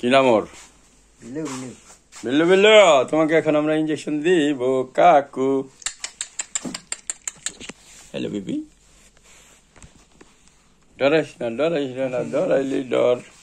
কি নাম ওর বিল্লু বিল্লু তোমাকে এখন আমরা ইঞ্জেকশন দিব কাকু হ্যালো বিবি ডরাইস না ডরাইস না ডরাইলি ডর